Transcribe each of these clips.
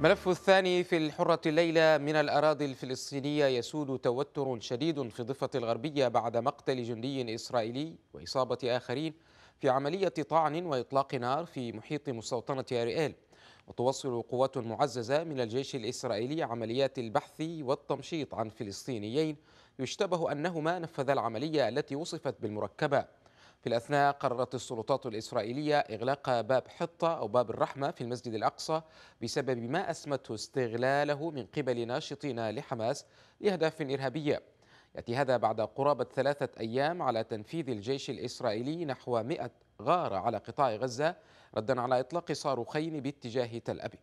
ملف الثاني في الحرة الليلة من الأراضي الفلسطينية يسود توتر شديد في الضفة الغربية بعد مقتل جندي إسرائيلي وإصابة آخرين في عملية طعن وإطلاق نار في محيط مستوطنة أرئيل وتواصل قوات معززة من الجيش الإسرائيلي عمليات البحث والتمشيط عن فلسطينيين يشتبه أنهما نفذا العملية التي وصفت بالمركبة في الأثناء قررت السلطات الإسرائيلية إغلاق باب حطة أو باب الرحمة في المسجد الأقصى بسبب ما أسمته استغلاله من قبل ناشطين لحماس لأهداف إرهابية يأتي هذا بعد قرابة ثلاثة أيام على تنفيذ الجيش الإسرائيلي نحو 100 غارة على قطاع غزة ردا على إطلاق صاروخين باتجاه تل أبيب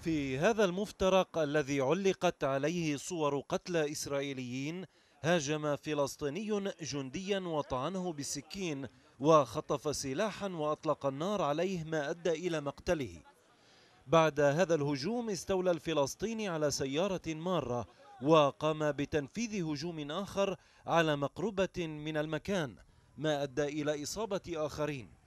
في هذا المفترق الذي علقت عليه صور قتلى إسرائيليين هاجم فلسطيني جنديا وطعنه بالسكين وخطف سلاحا وأطلق النار عليه ما أدى إلى مقتله بعد هذا الهجوم استولى الفلسطيني على سيارة مارة وقام بتنفيذ هجوم آخر على مقربة من المكان ما أدى إلى إصابة آخرين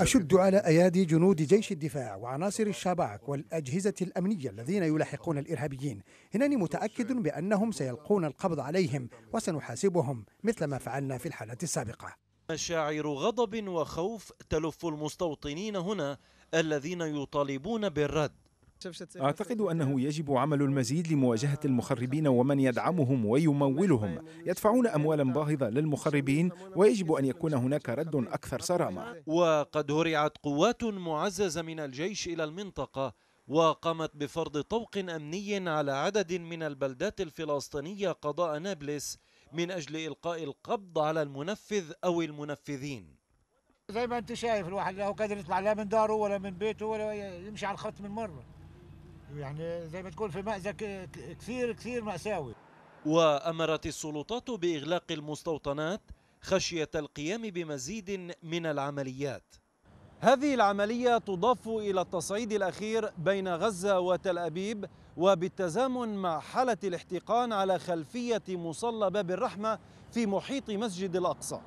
أشد على أيادي جنود جيش الدفاع وعناصر الشباك والأجهزة الأمنية الذين يلاحقون الإرهابيين إنني متأكد بأنهم سيلقون القبض عليهم وسنحاسبهم مثل ما فعلنا في الحالة السابقة مشاعر غضب وخوف تلف المستوطنين هنا الذين يطالبون بالرد أعتقد أنه يجب عمل المزيد لمواجهة المخربين ومن يدعمهم ويمولهم يدفعون أموالا باهظة للمخربين ويجب أن يكون هناك رد أكثر صرامة وقد هرعت قوات معززة من الجيش إلى المنطقة وقامت بفرض طوق أمني على عدد من البلدات الفلسطينية قضاء نابلس من أجل إلقاء القبض على المنفذ أو المنفذين زي ما انت شايف الواحد لا قادر يطلع لا من داره ولا من بيته ولا يمشي على الخط من مره يعني زي ما تقول في مأزق كثير كثير مأساوي وأمرت السلطات بإغلاق المستوطنات خشية القيام بمزيد من العمليات هذه العملية تضاف إلى التصعيد الأخير بين غزة وتل أبيب وبالتزامن مع حالة الاحتقان على خلفية مصلى باب الرحمة في محيط مسجد الأقصى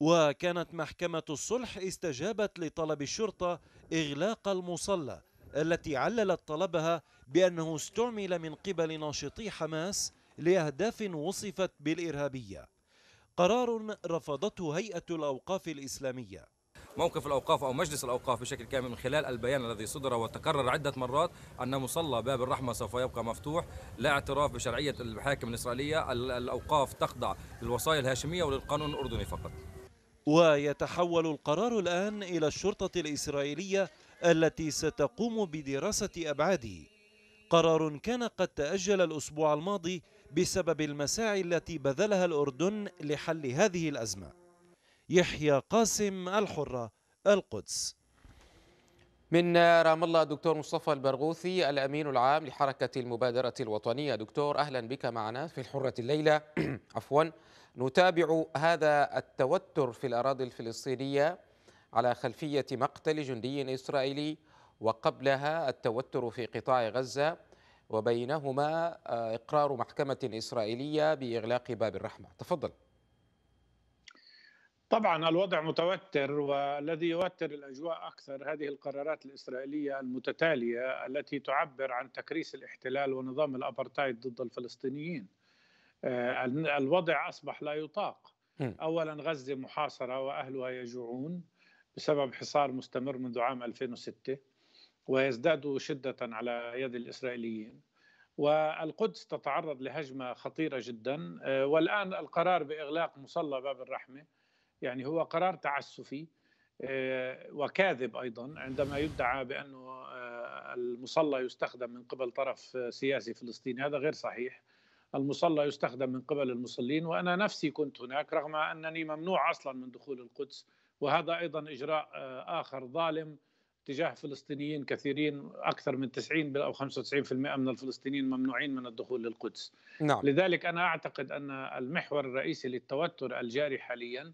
وكانت محكمة الصلح استجابت لطلب الشرطة إغلاق المصلى التي عللت طلبها بأنه استعمل من قبل ناشطي حماس لأهداف وصفت بالإرهابية قرار رفضته هيئة الأوقاف الإسلامية موقف الأوقاف أو مجلس الأوقاف بشكل كامل من خلال البيان الذي صدر وتكرر عدة مرات أن مصلى باب الرحمة سوف يبقى مفتوح لا اعتراف بشرعية المحاكم الإسرائيلية الأوقاف تخضع للوصايا الهاشمية وللقانون الأردني فقط ويتحول القرار الآن إلى الشرطة الإسرائيلية التي ستقوم بدراسة أبعاده قرار كان قد تأجل الأسبوع الماضي بسبب المساعي التي بذلها الأردن لحل هذه الأزمة يحيى قاسم الحرة القدس من رام الله دكتور مصطفى البرغوثي الأمين العام لحركة المبادرة الوطنية دكتور أهلا بك معنا في الحرة الليلة عفوا نتابع هذا التوتر في الأراضي الفلسطينية على خلفية مقتل جندي إسرائيلي وقبلها التوتر في قطاع غزة وبينهما آه، إقرار محكمة إسرائيلية بإغلاق باب الرحمة تفضل طبعا الوضع متوتر والذي يوتر الاجواء اكثر هذه القرارات الاسرائيليه المتتاليه التي تعبر عن تكريس الاحتلال ونظام الابرتايد ضد الفلسطينيين. آه، الوضع اصبح لا يطاق. اولا غزه محاصره واهلها يجوعون بسبب حصار مستمر منذ عام 2006 ويزداد شدة على يد الإسرائيليين والقدس تتعرض لهجمة خطيرة جدا آه، والآن القرار بإغلاق مصلى باب الرحمة يعني هو قرار تعسفي آه، وكاذب أيضا عندما يدعى بأنه آه، المصلى يستخدم من قبل طرف سياسي فلسطيني هذا غير صحيح المصلى يستخدم من قبل المصلين وأنا نفسي كنت هناك رغم أنني ممنوع أصلا من دخول القدس وهذا ايضا اجراء آه، اخر ظالم تجاه فلسطينيين كثيرين اكثر من 90 او 95% من الفلسطينيين ممنوعين من الدخول للقدس. نعم. لذلك انا اعتقد ان المحور الرئيسي للتوتر الجاري حاليا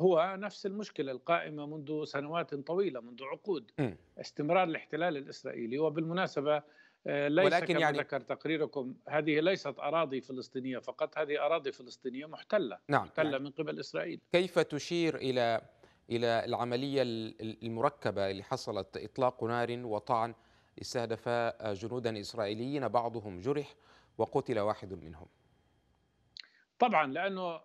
هو نفس المشكله القائمه منذ سنوات طويله منذ عقود م. استمرار الاحتلال الاسرائيلي وبالمناسبه آه، ليس ولكن كما يعني ذكر تقريركم هذه ليست اراضي فلسطينيه فقط هذه اراضي فلسطينيه محتله نعم محتله نعم. من قبل اسرائيل كيف تشير الى الى العمليه المركبه اللي حصلت اطلاق نار وطعن استهدف جنودا اسرائيليين بعضهم جرح وقتل واحد منهم. طبعا لانه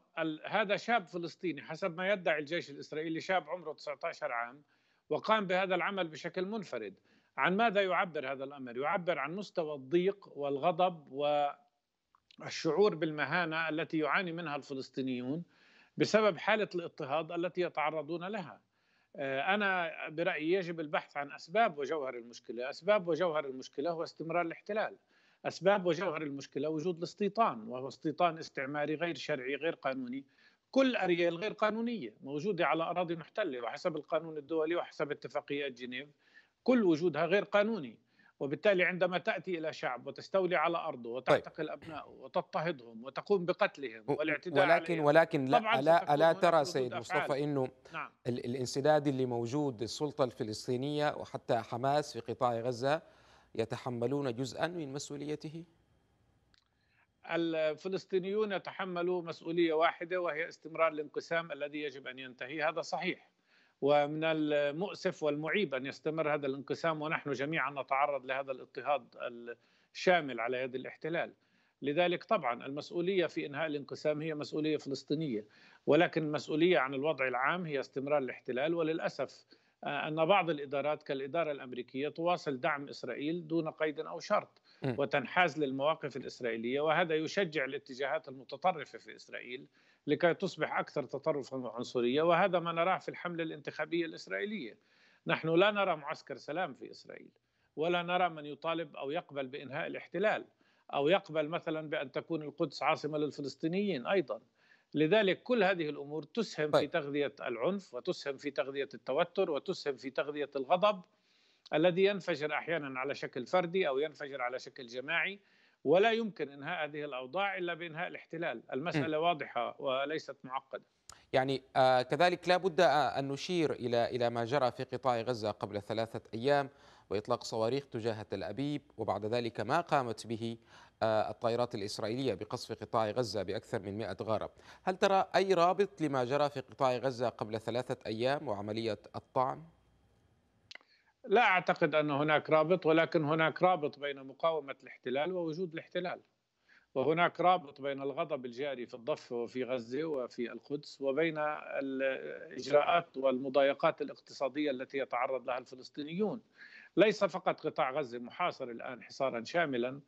هذا شاب فلسطيني حسب ما يدعي الجيش الاسرائيلي شاب عمره 19 عام وقام بهذا العمل بشكل منفرد. عن ماذا يعبر هذا الامر؟ يعبر عن مستوى الضيق والغضب والشعور بالمهانه التي يعاني منها الفلسطينيون بسبب حالة الاضطهاد التي يتعرضون لها آه، أنا برأيي يجب البحث عن أسباب وجوهر المشكلة أسباب وجوهر المشكلة هو استمرار الاحتلال أسباب وجوهر المشكلة وجود الاستيطان وهو استيطان استعماري غير شرعي غير قانوني كل أريال غير قانونية موجودة على أراضي محتلة وحسب القانون الدولي وحسب اتفاقيات جنيف كل وجودها غير قانوني وبالتالي عندما تأتي إلى شعب وتستولي على أرضه طيب. وتعتقل طيب. أبنائه وتضطهدهم وتقوم بقتلهم والاعتداء ولكن عليهم ولكن لا ألا, ألا ترى سيد مصطفى أنه نعم. الانسداد اللي موجود السلطة الفلسطينية وحتى حماس في قطاع غزة يتحملون جزءا من مسؤوليته؟ الفلسطينيون يتحملوا مسؤولية واحدة وهي استمرار الانقسام الذي يجب أن ينتهي هذا صحيح ومن المؤسف والمعيب ان يستمر هذا الانقسام ونحن جميعا نتعرض لهذا الاضطهاد الشامل على يد الاحتلال. لذلك طبعا المسؤوليه في انهاء الانقسام هي مسؤوليه فلسطينيه ولكن المسؤوليه عن الوضع العام هي استمرار الاحتلال وللاسف آه، ان بعض الادارات كالاداره الامريكيه تواصل دعم اسرائيل دون قيد او شرط وتنحاز للمواقف الاسرائيليه وهذا يشجع الاتجاهات المتطرفه في اسرائيل لكي تصبح أكثر تطرفا وعنصرية وهذا ما نراه في الحملة الانتخابية الإسرائيلية نحن لا نرى معسكر سلام في إسرائيل ولا نرى من يطالب أو يقبل بإنهاء الاحتلال أو يقبل مثلا بأن تكون القدس عاصمة للفلسطينيين أيضا لذلك كل هذه الأمور تسهم في طيب. تغذية العنف وتسهم في تغذية التوتر وتسهم في تغذية الغضب الذي ينفجر احيانا على شكل فردي او ينفجر على شكل جماعي ولا يمكن انهاء هذه الاوضاع الا بانهاء الاحتلال، المساله م. واضحه وليست معقده. يعني آه، كذلك لا بد آه، ان نشير الى الى ما جرى في قطاع غزه قبل ثلاثه ايام واطلاق صواريخ تجاه تل ابيب وبعد ذلك ما قامت به آه، الطائرات الاسرائيليه بقصف قطاع غزه باكثر من 100 غاره، هل ترى اي رابط لما جرى في قطاع غزه قبل ثلاثه ايام وعمليه الطعن؟ لا اعتقد ان هناك رابط ولكن هناك رابط بين مقاومه الاحتلال ووجود الاحتلال وهناك رابط بين الغضب الجاري في الضفه وفي غزه وفي القدس وبين الاجراءات والمضايقات الاقتصاديه التي يتعرض لها الفلسطينيون ليس فقط قطاع غزه محاصر الان حصارا شاملا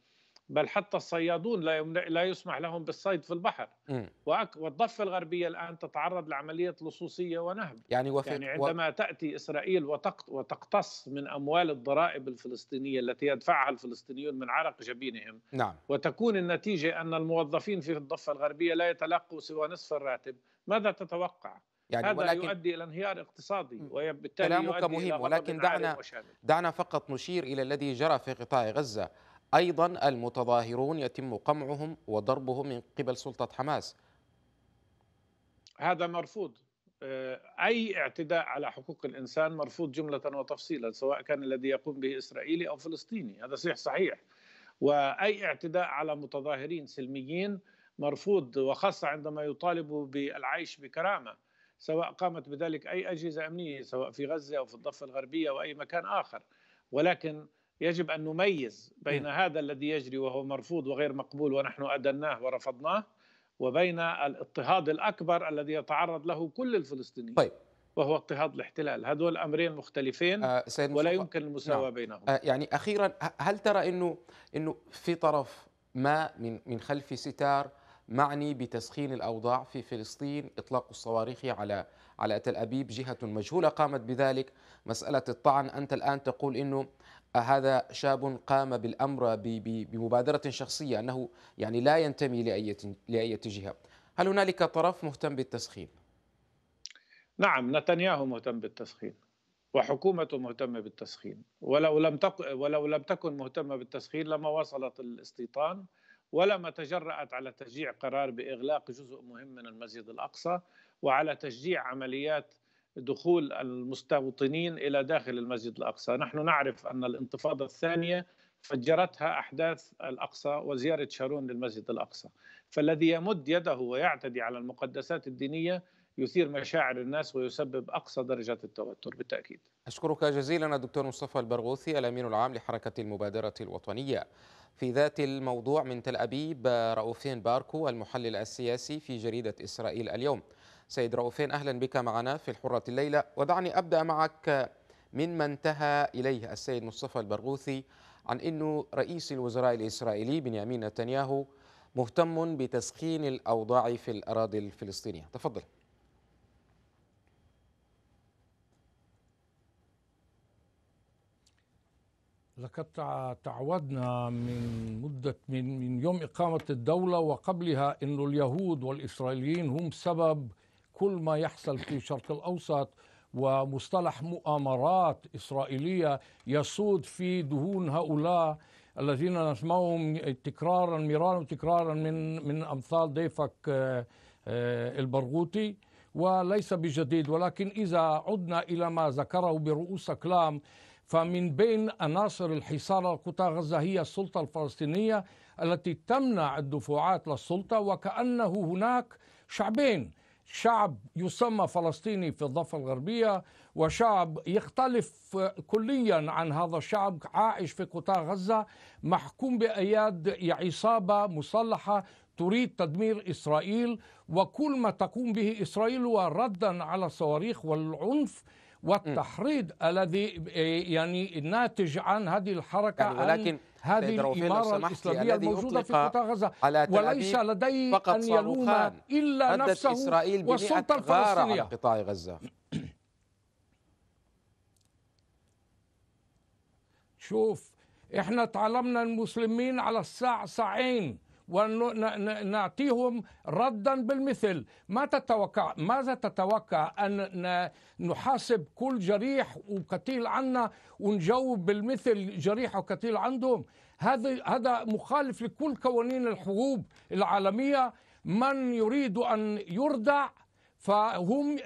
بل حتى الصيادون لا يمنع لا يسمح لهم بالصيد في البحر إمم. وأك والضفه الغربيه الان تتعرض لعمليه لصوصيه ونهب يعني, وفي يعني عندما و... تاتي اسرائيل وتقتص من اموال الضرائب الفلسطينيه التي يدفعها الفلسطينيون من عرق جبينهم نعم. وتكون النتيجه ان الموظفين في الضفه الغربيه لا يتلقوا سوى نصف الراتب ماذا تتوقع؟ يعني هذا ولكن يؤدي الى انهيار اقتصادي إمم. وبالتالي كلامك مهم ولكن دعنا دعنا فقط نشير الى الذي جرى في قطاع غزه أيضا المتظاهرون يتم قمعهم وضربهم من قبل سلطة حماس هذا مرفوض آه، أي اعتداء على حقوق الإنسان مرفوض جملة وتفصيلا سواء كان الذي يقوم به إسرائيلي أو فلسطيني هذا صحيح صحيح وأي اعتداء على متظاهرين سلميين مرفوض وخاصة عندما يطالبوا بالعيش بكرامة سواء قامت بذلك أي أجهزة أمنية سواء في غزة أو في الضفة الغربية أو أي مكان آخر ولكن يجب أن نميز بين نعم. هذا الذي يجري وهو مرفوض وغير مقبول ونحن أدناه ورفضناه وبين الاضطهاد الأكبر الذي يتعرض له كل الفلسطينيين طيب وهو اضطهاد الاحتلال هذول أمرين مختلفين آه ولا يمكن المساواة نعم. بينهم آه يعني أخيرا هل ترى أنه, إنه في طرف ما من, من خلف ستار معني بتسخين الأوضاع في فلسطين إطلاق الصواريخ على على تل أبيب جهة مجهولة قامت بذلك مسألة الطعن أنت الآن تقول أنه هذا شاب قام بالامر بمبادره شخصيه انه يعني لا ينتمي لاي لاي جهه، هل هنالك طرف مهتم بالتسخين؟ نعم نتنياهو مهتم بالتسخين وحكومته مهتمه بالتسخين، ولو لم تق... ولو لم تكن مهتمه بالتسخين لما وصلت الاستيطان ولما تجرأت على تشجيع قرار باغلاق جزء مهم من المسجد الاقصى وعلى تشجيع عمليات دخول المستوطنين الى داخل المسجد الاقصى، نحن نعرف ان الانتفاضه الثانيه فجرتها احداث الاقصى وزياره شارون للمسجد الاقصى، فالذي يمد يده ويعتدي على المقدسات الدينيه يثير مشاعر الناس ويسبب اقصى درجه التوتر بالتاكيد. اشكرك جزيلا الدكتور مصطفى البرغوثي الامين العام لحركه المبادره الوطنيه. في ذات الموضوع من تل ابيب رؤوفين باركو المحلل السياسي في جريده اسرائيل اليوم. سيد رؤوفين أهلا بك معنا في الحرة الليلة ودعني أبدأ معك مما انتهى إليه السيد مصطفى البرغوثي عن أنه رئيس الوزراء الإسرائيلي بنيامين نتنياهو مهتم بتسخين الأوضاع في الأراضي الفلسطينية تفضل لقد تعودنا من مدة من, من يوم إقامة الدولة وقبلها أن اليهود والإسرائيليين هم سبب كل ما يحصل في الشرق الأوسط ومصطلح مؤامرات إسرائيلية يسود في دهون هؤلاء الذين نسمعهم تكرارا مرارا وتكرارا من من امثال ضيفك آه، آه، البرغوثي وليس بجديد ولكن اذا عدنا الى ما ذكره برؤوس اقلام فمن بين عناصر الحصار على قطاع غزه هي السلطه الفلسطينيه التي تمنع الدفوعات للسلطه وكانه هناك شعبين شعب يسمى فلسطيني في الضفة الغربية وشعب يختلف كليا عن هذا الشعب عائش في قطاع غزة محكوم بأياد عصابة مسلحة تريد تدمير إسرائيل وكل ما تقوم به إسرائيل هو ردا على الصواريخ والعنف والتحريض م. الذي يعني ناتج عن هذه الحركة يعني ولكن هذه الإمارة الإسلامية الموجودة في قطاع غزة على وليس فقط أن يلوم إلا نفسه إسرائيل والسلطة الفلسطينية عن قطاع غزة شوف احنا تعلمنا المسلمين على الساعة ساعين ونعطيهم ردا بالمثل ما تتوقع ماذا تتوقع أن نحاسب كل جريح وقتيل عنا ونجاوب بالمثل جريح وقتيل عندهم هذا هذا مخالف لكل قوانين الحروب العالمية من يريد أن يردع فهم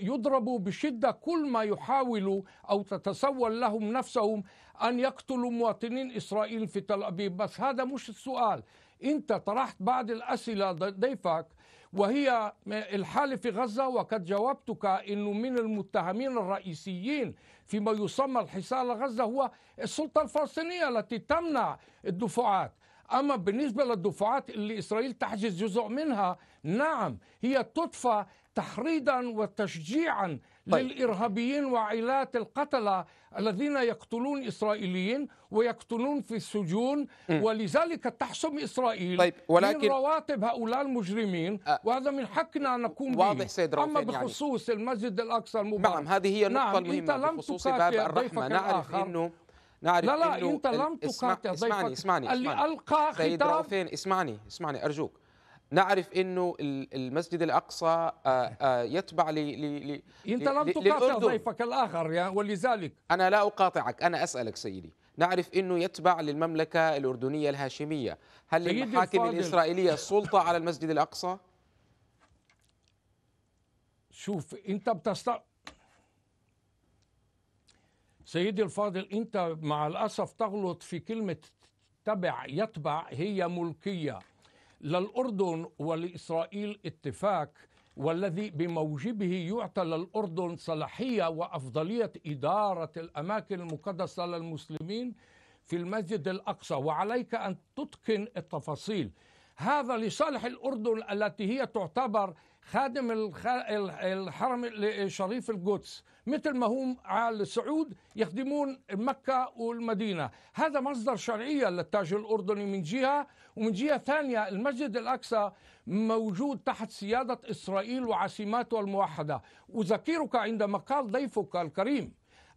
يضربوا بشدة كل ما يحاولوا أو تتصور لهم نفسهم أن يقتلوا مواطنين إسرائيل في تل أبيب بس هذا مش السؤال أنت طرحت بعض الأسئلة ضيفك وهي الحالة في غزة وقد جاوبتك أنه من المتهمين الرئيسيين فيما يسمى الحصار لغزة هو السلطة الفلسطينية التي تمنع الدفعات أما بالنسبة للدفعات اللي إسرائيل تحجز جزء منها نعم هي تدفع تحريضا وتشجيعا طيب. للإرهابيين وعائلات القتلة الذين يقتلون إسرائيليين ويقتلون في السجون م. ولذلك تحسم إسرائيل طيب. ولكن... من رواتب هؤلاء المجرمين أ... آه. وهذا من حقنا أن نقوم واضح به سيد أما يعني. بخصوص يعني... المسجد الأقصى المبارك نعم هذه هي النقطة نعم المهمة بخصوص باب الرحمة نعرف أنه نعرف لا لا انت لم تقاطع اسمعني اسمعني اسمعني اللي القى خطاب اسمعني اسمعني ارجوك نعرف انه المسجد الاقصى آه، آه، يتبع ل انت لم تقاطع ضيفك الاخر يا ولذلك انا لا اقاطعك انا اسالك سيدي نعرف انه يتبع للمملكه الاردنيه الهاشميه هل للمحاكم الاسرائيليه السلطه على المسجد الاقصى شوف انت بتست سيدي الفاضل انت مع الاسف تغلط في كلمه تبع يتبع هي ملكيه للأردن ولإسرائيل اتفاق والذي بموجبه يعطى للأردن صلاحية وأفضلية إدارة الأماكن المقدسة للمسلمين في المسجد الأقصى وعليك أن تتقن التفاصيل هذا لصالح الأردن التي هي تعتبر خادم الحرم الشريف القدس مثل ما هم على السعود يخدمون مكة والمدينة هذا مصدر شرعية للتاج الأردني من جهة ومن جهة ثانية المسجد الأقصى موجود تحت سيادة إسرائيل وعاصماتها الموحدة أذكرك عندما قال ضيفك الكريم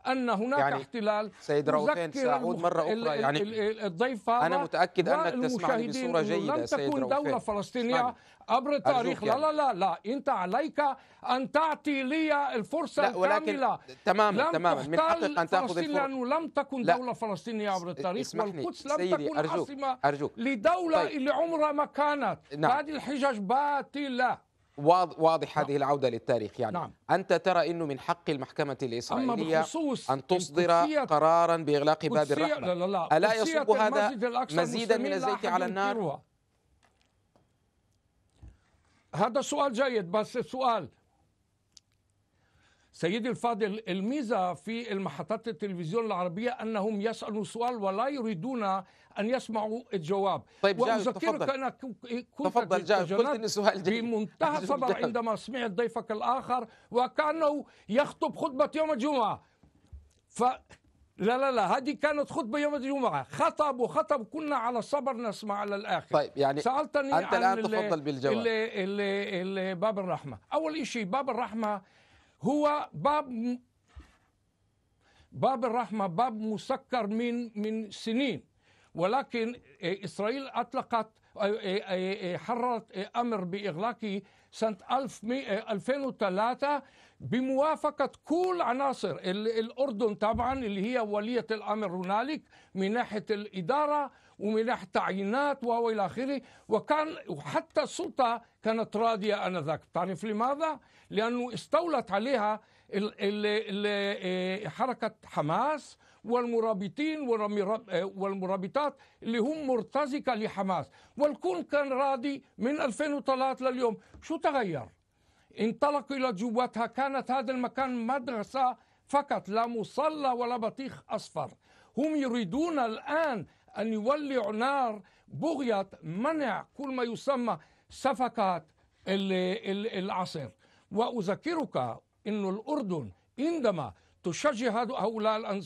ان هناك يعني احتلال سيد روتين ساعود مره اخرى يعني الضيفه انا متاكد انك تسمعني بصوره جيده لم سيد دوله فلسطينيه اسمعني. عبر التاريخ يعني. لا لا لا لا انت عليك ان تعطي لي الفرصه لا ولكن الكامله تماما لم تماما من حقك ان تاخذ الفرصه لانه لم تكن دوله فلسطينيه عبر التاريخ والقدس لم سيدي. تكن أرجوك. عاصمه أرجوك. لدوله طيب. اللي عمرها ما كانت نعم. هذه الحجج باطله واضح نعم. هذه العودة للتاريخ يعني نعم. أنت ترى أنه من حق المحكمة الإسرائيلية أن تصدر قرارا بإغلاق باب الرحمة لا لا لا ألا يصب هذا مزيدا من الزيت على النار هذا سؤال جيد بس سؤال سيدي الفاضل الميزة في المحطات التلفزيون العربية أنهم يسألوا سؤال ولا يريدون ان يسمعوا الجواب طيب واذكرك انا كنت تفضل قلت ان السؤال بمنتهى الصبر عندما سمعت ضيفك الاخر وكانه يخطب خطبه يوم الجمعه ف لا لا لا هذه كانت خطبة يوم الجمعة خطب وخطب كنا على صبر نسمع على الآخر طيب يعني سألتني أنت الآن تفضل بالجواب اللي اللي اللي باب الرحمة أول شيء باب الرحمة هو باب باب الرحمة باب مسكر من من سنين ولكن إسرائيل أطلقت حررت أمر بإغلاق سنة 2003 آه، بموافقة كل عناصر الأردن طبعا اللي هي ولية الأمر هنالك من ناحية الإدارة ومن ناحية التعيينات وإلى آخره وكان وحتى السلطة كانت راضية آنذاك تعرف لماذا؟ لأنه استولت عليها آه، حركة حماس والمرابطين آه، والمرابطات اللي هم مرتزقة لحماس والكل كان راضي من 2003 لليوم شو تغير انطلق إلى جواتها كانت هذا المكان مدرسة فقط لا مصلى ولا بطيخ أصفر هم يريدون الآن أن يولعوا نار بغية منع كل ما يسمى سفكات العصر وأذكرك أن الأردن عندما تشجع هؤلاء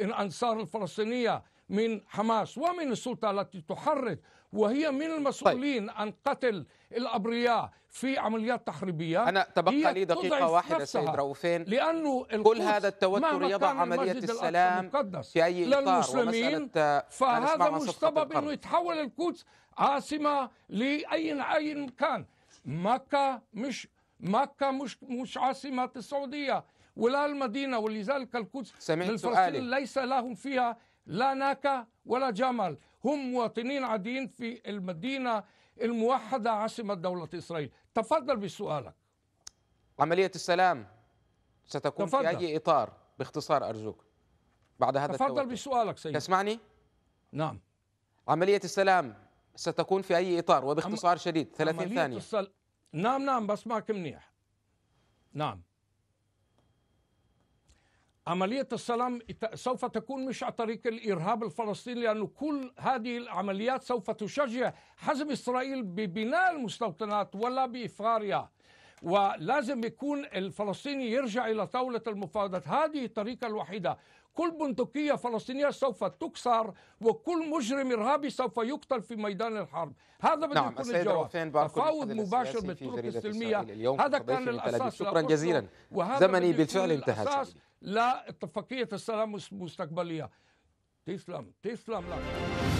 الأنصار الفلسطينية من حماس ومن السلطة التي تحرض وهي من المسؤولين طيب. عن قتل الأبرياء في عمليات تحريبية أنا تبقى لي دقيقة واحدة سيد روفين لأنه كل هذا التوتر يضع عملية السلام في أي إطار للمسلمين آه، فهذا مستبب أنه يتحول القدس عاصمة لأي أي مكان مكة مش مكة مش مش عاصمة السعودية ولا المدينة ولذلك القدس سمعت سؤالي ليس لهم فيها لا ناكا ولا جمل هم مواطنين عاديين في المدينة الموحدة عاصمة دولة إسرائيل تفضل بسؤالك عملية السلام ستكون تفضل. في أي إطار باختصار أرجوك بعد هذا تفضل التوقف. بسؤالك سيدي تسمعني؟ نعم عملية السلام ستكون في أي إطار وباختصار شديد 30 ثانية السل... نعم نعم بسمعك منيح نعم عملية السلام سوف تكون مش عن طريق الإرهاب الفلسطيني لأن كل هذه العمليات سوف تشجع حزب إسرائيل ببناء المستوطنات ولا بإفغارها ولازم يكون الفلسطيني يرجع إلى طاولة المفاوضات هذه الطريقة الوحيدة كل بندقية فلسطينية سوف تكسر وكل مجرم إرهابي سوف يقتل في ميدان الحرب هذا بده نعم يكون الجواب تفاوض مباشر بالطرق السلمية هذا كان الأساس شكرا جزيلا زمني بالفعل انتهى لا التفقية السلام المستقبلية تسلم تسلم لك